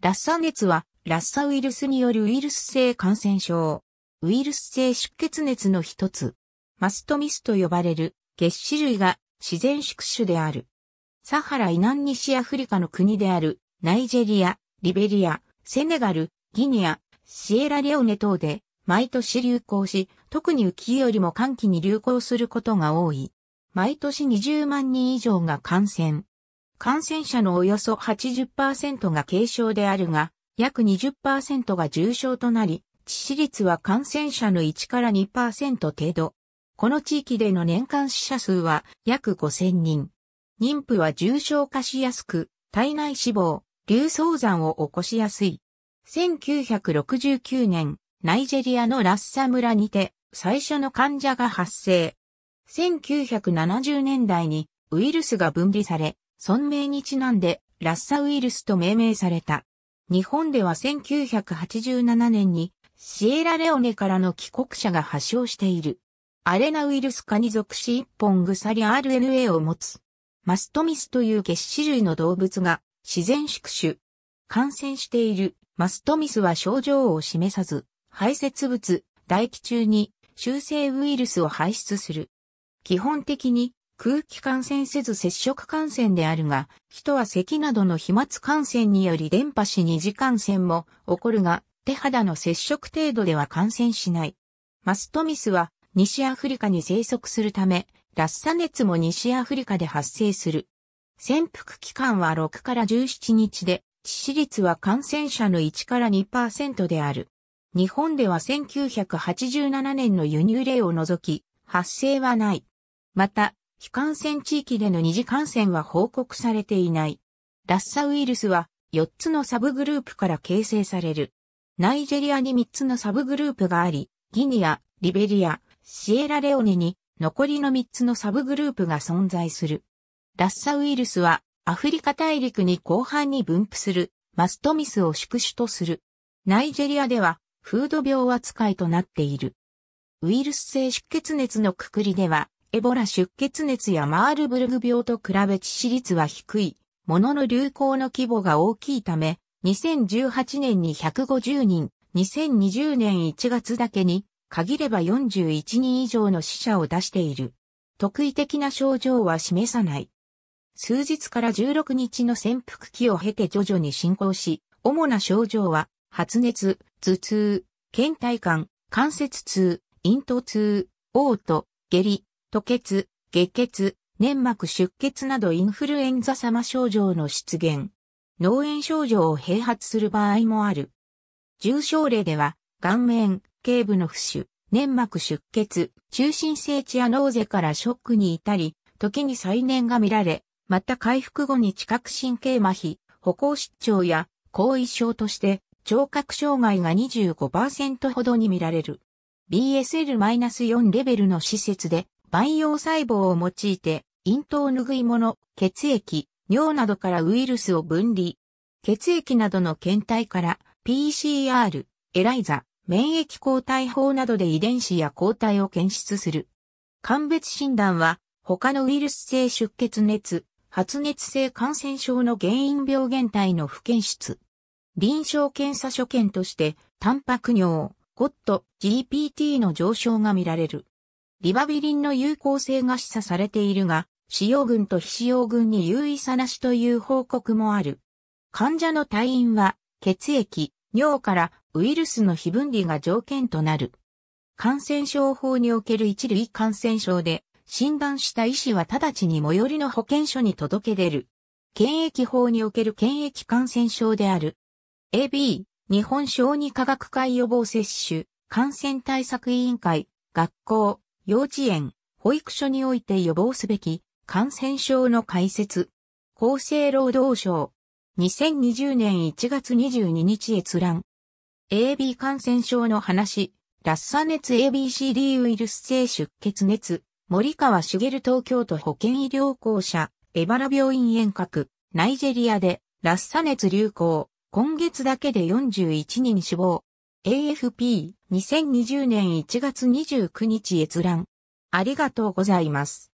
ラッサ熱は、ラッサウイルスによるウイルス性感染症。ウイルス性出血熱の一つ。マストミスと呼ばれる、月種類が自然宿主である。サハラ以南西アフリカの国である、ナイジェリア、リベリア、セネガル、ギニア、シエラレオネ等で、毎年流行し、特に浮きよりも寒気に流行することが多い。毎年20万人以上が感染。感染者のおよそ80%が軽症であるが、約20%が重症となり、致死率は感染者の1から2%程度。この地域での年間死者数は約5000人。妊婦は重症化しやすく、体内死亡、流走山を起こしやすい。1969年、ナイジェリアのラッサ村にて最初の患者が発生。1970年代にウイルスが分離され、村名にちなんでラッサウイルスと命名された。日本では1987年にシエラレオネからの帰国者が発症している。アレナウイルス科に属し一本鎖 RNA を持つ。マストミスという血種類の動物が自然宿主。感染しているマストミスは症状を示さず、排泄物、唾液中に修正ウイルスを排出する。基本的に空気感染せず接触感染であるが、人は咳などの飛沫感染により電波し二次感染も起こるが、手肌の接触程度では感染しない。マストミスは西アフリカに生息するため、ラッサ熱も西アフリカで発生する。潜伏期間は6から17日で、致死率は感染者の1から2%である。日本では1987年の輸入例を除き、発生はない。また、非感染地域での二次感染は報告されていない。ラッサウイルスは4つのサブグループから形成される。ナイジェリアに3つのサブグループがあり、ギニア、リベリア、シエラレオネに残りの3つのサブグループが存在する。ラッサウイルスはアフリカ大陸に広範に分布するマストミスを宿主とする。ナイジェリアではフード病扱いとなっている。ウイルス性出血熱のくくりではエボラ出血熱やマールブルグ病と比べ致死率は低い、ものの流行の規模が大きいため、2018年に150人、2020年1月だけに、限れば41人以上の死者を出している。特異的な症状は示さない。数日から16日の潜伏期を経て徐々に進行し、主な症状は、発熱、頭痛、倦怠感、関節痛、咽頭痛、嘔吐、下痢、吐血、下血、粘膜出血などインフルエンザ様症状の出現。脳炎症状を併発する場合もある。重症例では、顔面、頸部の浮腫、粘膜出血、中心性チアノーゼからショックに至り、時に再燃が見られ、また回復後に知覚神経麻痺、歩行失調や後遺症として聴覚障害が25%ほどに見られる。BSL-4 レベルの施設で培養細胞を用いて、咽頭拭い物、血液、尿などからウイルスを分離。血液などの検体から PCR、エライザ、免疫抗体法などで遺伝子や抗体を検出する。鑑別診断は、他のウイルス性出血熱、発熱性感染症の原因病原体の不検出。臨床検査所見として、タンパク尿、ゴット、GPT の上昇が見られる。リバビリンの有効性が示唆されているが、使用群と非使用群に有意差なしという報告もある。患者の退院は、血液、尿からウイルスの非分離が条件となる。感染症法における一類感染症で、診断した医師は直ちに最寄りの保健所に届け出る。検疫法における検疫感染症である。AB、日本小児科学会予防接種、感染対策委員会、学校、幼稚園、保育所において予防すべき感染症の解説。厚生労働省。2020年1月22日閲覧。AB 感染症の話。ラッサ熱 ABCD ウイルス性出血熱。森川茂東京都保健医療公社。エバラ病院遠隔。ナイジェリアでラッサ熱流行。今月だけで41人死亡。AFP。2020年1月29日閲覧。ありがとうございます。